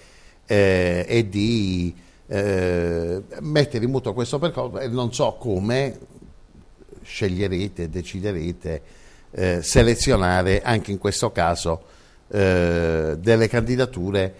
eh, e di eh, mettere in mutuo questo percorso e non so come sceglierete, deciderete, eh, selezionare anche in questo caso eh, delle candidature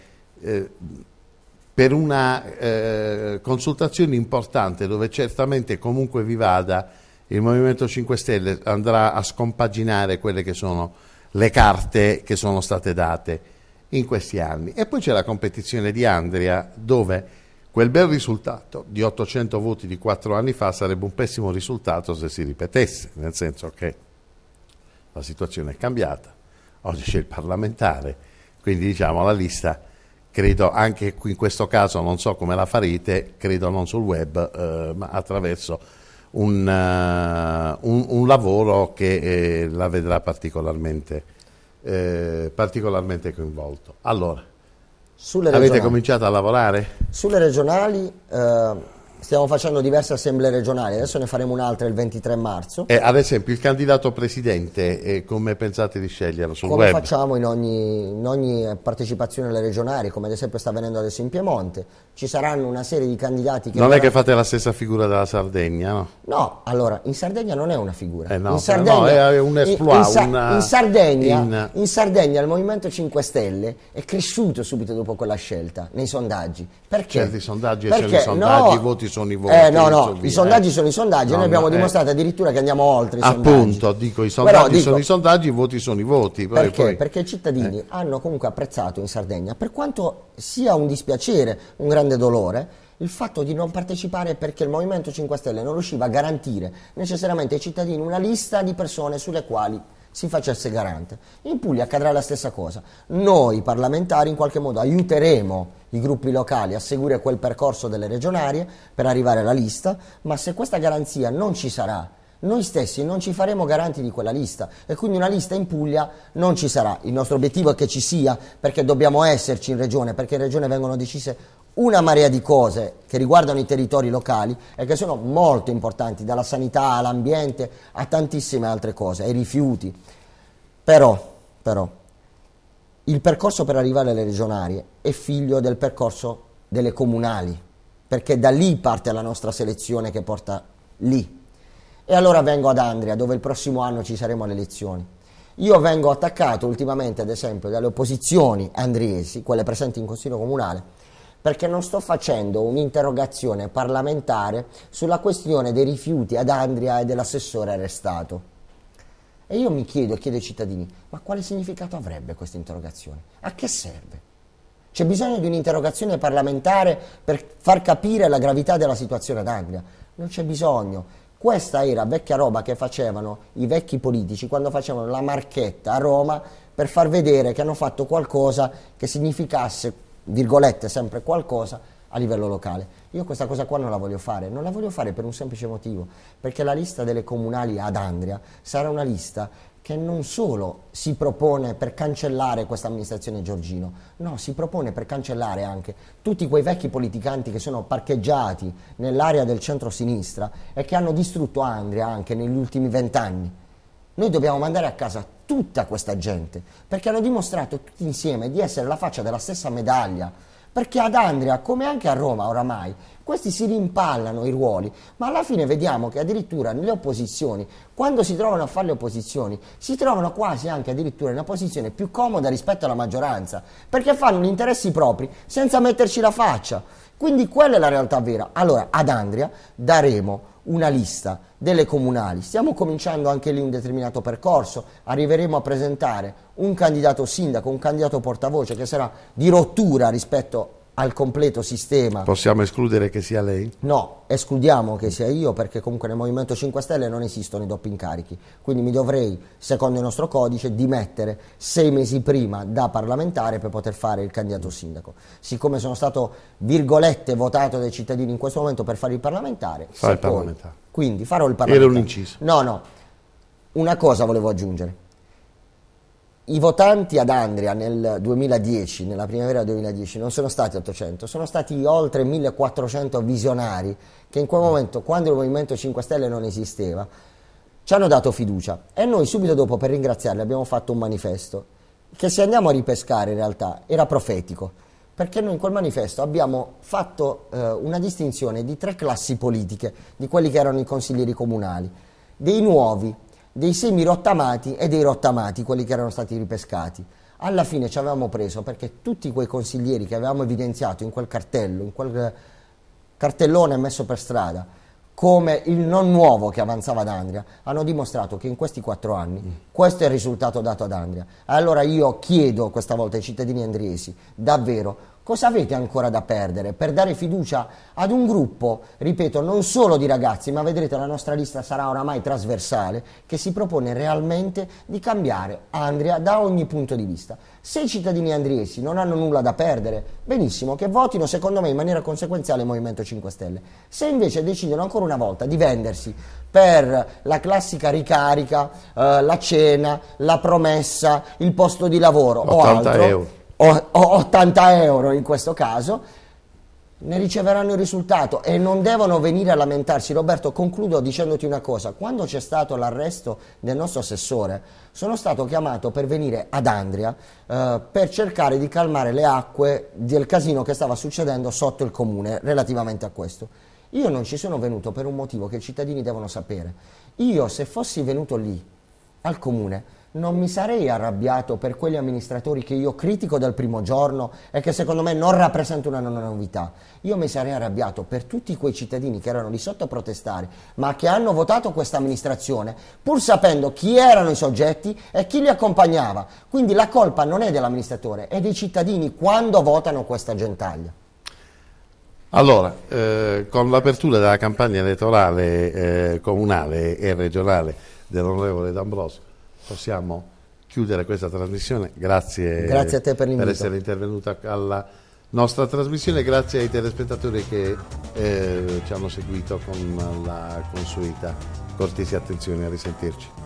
per una eh, consultazione importante dove certamente comunque vi vada il Movimento 5 Stelle andrà a scompaginare quelle che sono le carte che sono state date in questi anni. E poi c'è la competizione di Andria dove quel bel risultato di 800 voti di 4 anni fa sarebbe un pessimo risultato se si ripetesse, nel senso che la situazione è cambiata, oggi c'è il parlamentare, quindi diciamo la lista credo anche in questo caso non so come la farete, credo non sul web, eh, ma attraverso un, uh, un, un lavoro che eh, la vedrà particolarmente, eh, particolarmente coinvolto. Allora, avete cominciato a lavorare? Sulle regionali eh, Stiamo facendo diverse assemblee regionali, adesso ne faremo un'altra il 23 marzo. Eh, ad esempio, il candidato presidente, eh, come pensate di sceglierlo sul come web? Come facciamo in ogni, in ogni partecipazione alle regionali, come ad esempio sta avvenendo adesso in Piemonte, ci saranno una serie di candidati che... Non verranno... è che fate la stessa figura della Sardegna, no? No, allora, in Sardegna non è una figura. Eh no, in Sardegna, no, è un esploit. In, in, una... in, Sardegna, in... in Sardegna il Movimento 5 Stelle è cresciuto subito dopo quella scelta, nei sondaggi. Perché? i sondaggi Perché? sono i sondaggi, no, i voti sono i voti. Eh, no, no, i sondaggi eh. sono i sondaggi, no, noi abbiamo eh. dimostrato addirittura che andiamo oltre i Appunto, sondaggi. dico, i sondaggi Però, dico, sono i sondaggi, i voti sono i voti. Perché? Poi... Perché i cittadini eh. hanno comunque apprezzato in Sardegna, per quanto sia un dispiacere, un grande grande dolore il fatto di non partecipare perché il Movimento 5 Stelle non riusciva a garantire necessariamente ai cittadini una lista di persone sulle quali si facesse garante. In Puglia accadrà la stessa cosa. Noi parlamentari in qualche modo aiuteremo i gruppi locali a seguire quel percorso delle regionarie per arrivare alla lista, ma se questa garanzia non ci sarà, noi stessi non ci faremo garanti di quella lista e quindi una lista in Puglia non ci sarà. Il nostro obiettivo è che ci sia perché dobbiamo esserci in regione, perché in regione vengono decise una marea di cose che riguardano i territori locali e che sono molto importanti, dalla sanità all'ambiente a tantissime altre cose, ai rifiuti. Però, però, il percorso per arrivare alle regionarie è figlio del percorso delle comunali, perché da lì parte la nostra selezione che porta lì. E allora vengo ad Andria, dove il prossimo anno ci saremo alle elezioni. Io vengo attaccato ultimamente, ad esempio, dalle opposizioni andriesi, quelle presenti in Consiglio Comunale, perché non sto facendo un'interrogazione parlamentare sulla questione dei rifiuti ad Andria e dell'assessore arrestato. E io mi chiedo, e chiedo ai cittadini, ma quale significato avrebbe questa interrogazione? A che serve? C'è bisogno di un'interrogazione parlamentare per far capire la gravità della situazione ad Andria? Non c'è bisogno. Questa era vecchia roba che facevano i vecchi politici quando facevano la marchetta a Roma per far vedere che hanno fatto qualcosa che significasse virgolette, sempre qualcosa a livello locale. Io questa cosa qua non la voglio fare, non la voglio fare per un semplice motivo, perché la lista delle comunali ad Andria sarà una lista che non solo si propone per cancellare questa amministrazione Giorgino, no, si propone per cancellare anche tutti quei vecchi politicanti che sono parcheggiati nell'area del centro-sinistra e che hanno distrutto Andria anche negli ultimi vent'anni. Noi dobbiamo mandare a casa tutta questa gente, perché hanno dimostrato tutti insieme di essere la faccia della stessa medaglia. Perché ad Andria, come anche a Roma oramai, questi si rimpallano i ruoli, ma alla fine vediamo che addirittura nelle opposizioni, quando si trovano a fare le opposizioni, si trovano quasi anche addirittura in una posizione più comoda rispetto alla maggioranza, perché fanno gli interessi propri senza metterci la faccia. Quindi quella è la realtà vera. Allora, ad Andria daremo una lista delle comunali. Stiamo cominciando anche lì un determinato percorso, arriveremo a presentare un candidato sindaco, un candidato portavoce che sarà di rottura rispetto al completo sistema. Possiamo escludere che sia lei? No, escludiamo che sia io perché comunque nel Movimento 5 Stelle non esistono i doppi incarichi, quindi mi dovrei, secondo il nostro codice, dimettere sei mesi prima da parlamentare per poter fare il candidato sindaco. Siccome sono stato, virgolette, votato dai cittadini in questo momento per fare il parlamentare, Fa il parlamentare. Quindi farò il parlamentare. Era un inciso. No, no. Una cosa volevo aggiungere. I votanti ad Andria nel 2010, nella primavera 2010, non sono stati 800, sono stati oltre 1400 visionari che in quel momento, quando il Movimento 5 Stelle non esisteva, ci hanno dato fiducia e noi subito dopo per ringraziarli abbiamo fatto un manifesto che se andiamo a ripescare in realtà era profetico perché noi in quel manifesto abbiamo fatto eh, una distinzione di tre classi politiche, di quelli che erano i consiglieri comunali, dei nuovi, dei semi rottamati e dei rottamati, quelli che erano stati ripescati. Alla fine ci avevamo preso perché tutti quei consiglieri che avevamo evidenziato in quel cartello, in quel eh, cartellone messo per strada, come il non nuovo che avanzava ad Andria, hanno dimostrato che in questi quattro anni mm. questo è il risultato dato ad Andria. Allora io chiedo questa volta ai cittadini andriesi davvero Cosa avete ancora da perdere per dare fiducia ad un gruppo, ripeto, non solo di ragazzi, ma vedrete la nostra lista sarà oramai trasversale, che si propone realmente di cambiare Andria da ogni punto di vista. Se i cittadini andriesi non hanno nulla da perdere, benissimo, che votino secondo me in maniera conseguenziale il Movimento 5 Stelle. Se invece decidono ancora una volta di vendersi per la classica ricarica, eh, la cena, la promessa, il posto di lavoro o altro... Euro o, 80 euro in questo caso, ne riceveranno il risultato e non devono venire a lamentarsi. Roberto, concludo dicendoti una cosa. Quando c'è stato l'arresto del nostro assessore, sono stato chiamato per venire ad Andria eh, per cercare di calmare le acque del casino che stava succedendo sotto il comune relativamente a questo. Io non ci sono venuto per un motivo che i cittadini devono sapere. Io se fossi venuto lì al comune non mi sarei arrabbiato per quegli amministratori che io critico dal primo giorno e che secondo me non rappresentano una novità. Io mi sarei arrabbiato per tutti quei cittadini che erano lì sotto a protestare, ma che hanno votato questa amministrazione, pur sapendo chi erano i soggetti e chi li accompagnava. Quindi la colpa non è dell'amministratore, è dei cittadini quando votano questa gentaglia. Allora, eh, con l'apertura della campagna elettorale eh, comunale e regionale dell'onorevole D'Ambrosio, possiamo chiudere questa trasmissione. Grazie, grazie a te per, per essere intervenuta alla nostra trasmissione, grazie ai telespettatori che eh, ci hanno seguito con la consueta cortesia attenzione, a risentirci.